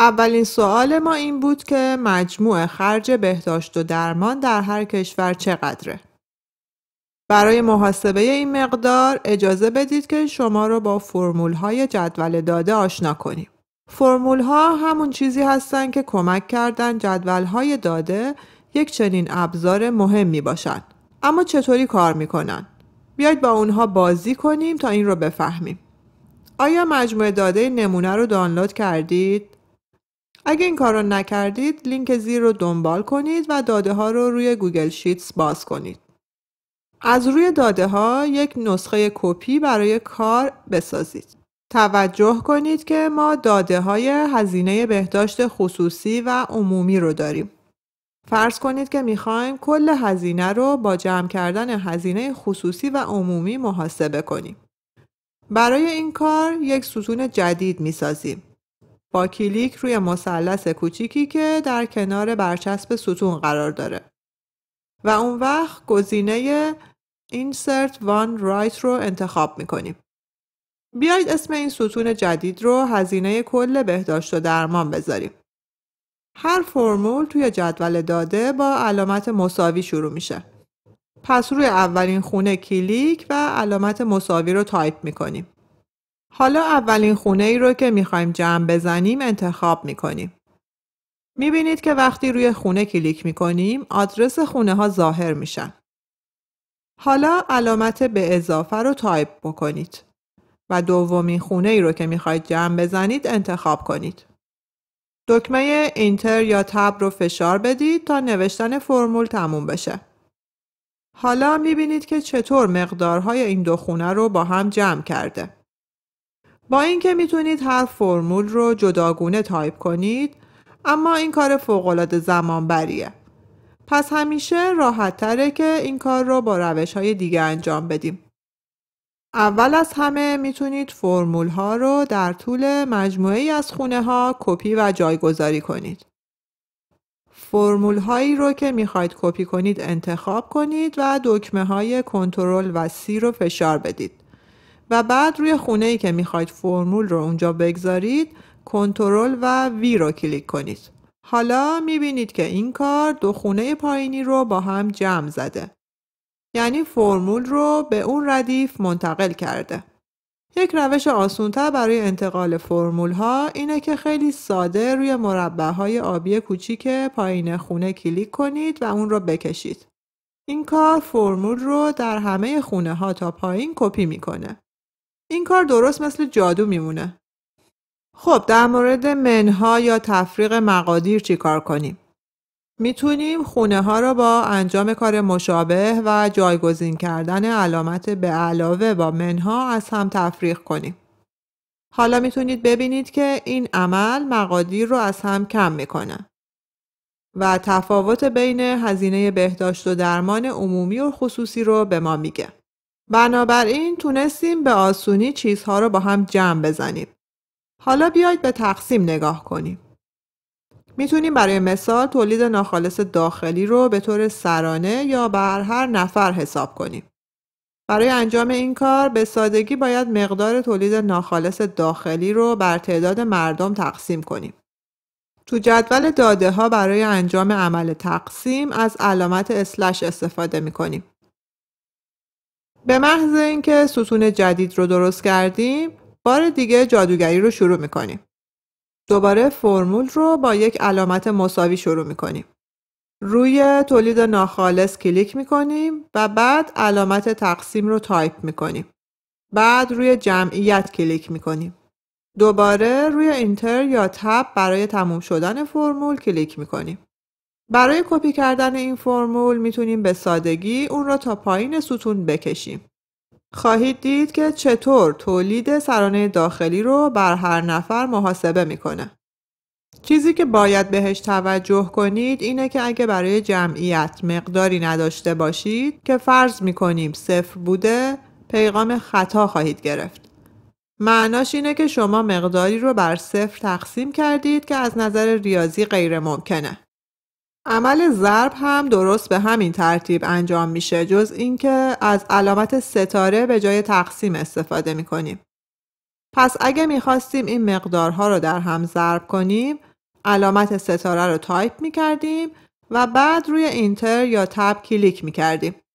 اولین سوال ما این بود که مجموع خرج بهداشت و درمان در هر کشور چقدره؟ برای محاسبه این مقدار اجازه بدید که شما رو با فرمول های جدول داده آشنا کنیم. فرمول ها همون چیزی هستند که کمک کردن جدول های داده یک چنین ابزار مهمی باشن. اما چطوری کار میکنن؟ بیاید با اونها بازی کنیم تا این رو بفهمیم. آیا مجموعه داده نمونه رو دانلود کردید؟ اگه این کار رو نکردید لینک زیر رو دنبال کنید و داده ها رو روی گوگل شیتس باز کنید. از روی داده ها یک نسخه کپی برای کار بسازید. توجه کنید که ما داده های هزینه بهداشت خصوصی و عمومی رو داریم. فرض کنید که میخوایم کل هزینه رو با جمع کردن هزینه خصوصی و عمومی محاسبه کنیم. برای این کار یک ستون جدید میسازیم. با کلیک روی مثلث کوچیکی که در کنار برچسب ستون قرار داره و اون وقت گزینه Insert One Right رو انتخاب میکنیم. بیایید اسم این ستون جدید رو هزینه کل بهداشت و درمان بذاریم. هر فرمول توی جدول داده با علامت مساوی شروع میشه. پس روی اولین خونه کلیک و علامت مساوی رو تایپ میکنیم. حالا اولین خونه ای رو که میخوایم جمع بزنیم انتخاب میکنیم. میبینید که وقتی روی خونه کلیک میکنیم آدرس خونه ها ظاهر میشن. حالا علامت به اضافه رو تایپ بکنید و دومین خونه ای رو که میخواید جمع بزنید انتخاب کنید. دکمه اینتر یا تب رو فشار بدید تا نوشتن فرمول تموم بشه. حالا میبینید که چطور مقدارهای این دو خونه رو با هم جمع کرده. با اینکه میتونید هر فرمول رو جداگونه تایپ کنید اما این کار فوقالعاده زمان بریه. پس همیشه راحت تره که این کار رو با روش های دیگه انجام بدیم. اول از همه میتونید فرمول ها رو در طول مجموعه ای از خونه ها کپی و جایگذاری کنید. فرمول هایی رو که میخواید کپی کنید انتخاب کنید و دکمه های کنترل و سی رو فشار بدید. و بعد روی خونه ای که میخواید فرمول رو اونجا بگذارید کنترل و وی رو کلیک کنید. حالا میبینید که این کار دو خونه پایینی رو با هم جمع زده. یعنی فرمول رو به اون ردیف منتقل کرده. یک روش آسونتر برای انتقال فرمول ها اینه که خیلی ساده روی مربع های آبی کوچیک پایین خونه کلیک کنید و اون رو بکشید. این کار فرمول رو در همه خونه ها تا پایین کپی میکنه. این کار درست مثل جادو میمونه. خب در مورد منها یا تفریق مقادیر چی کار کنیم؟ میتونیم خونه ها را با انجام کار مشابه و جایگزین کردن علامت به علاوه با منها از هم تفریق کنیم. حالا میتونید ببینید که این عمل مقادیر رو از هم کم میکنه و تفاوت بین هزینه بهداشت و درمان عمومی و خصوصی رو به ما میگه. بنابراین تونستیم به آسونی چیزها رو با هم جمع بزنیم. حالا بیایید به تقسیم نگاه کنیم. میتونیم برای مثال تولید ناخالص داخلی رو به طور سرانه یا بر هر نفر حساب کنیم. برای انجام این کار به سادگی باید مقدار تولید ناخالص داخلی رو بر تعداد مردم تقسیم کنیم. تو جدول داده ها برای انجام عمل تقسیم از علامت اسلش استفاده می کنیم. به محض اینکه ستون جدید رو درست کردیم بار دیگه جادوگری رو شروع میکنیم. دوباره فرمول رو با یک علامت مساوی شروع میکنیم. روی تولید ناخالص کلیک میکنیم و بعد علامت تقسیم رو تایپ میکنیم. بعد روی جمعیت کلیک میکنیم. دوباره روی اینتر یا تب برای تموم شدن فرمول کلیک میکنیم. برای کپی کردن این فرمول میتونیم به سادگی اون را تا پایین ستون بکشیم. خواهید دید که چطور تولید سرانه داخلی رو بر هر نفر محاسبه میکنه. چیزی که باید بهش توجه کنید اینه که اگه برای جمعیت مقداری نداشته باشید که فرض میکنیم صفر بوده پیغام خطا خواهید گرفت. معناش اینه که شما مقداری رو بر صفر تقسیم کردید که از نظر ریاضی غیر ممکنه. عمل ضرب هم درست به همین ترتیب انجام میشه جز اینکه از علامت ستاره به جای تقسیم استفاده میکنیم. پس اگه میخواستیم این مقدارها رو در هم ضرب کنیم علامت ستاره رو تایپ میکردیم و بعد روی اینتر یا تب کلیک میکردیم.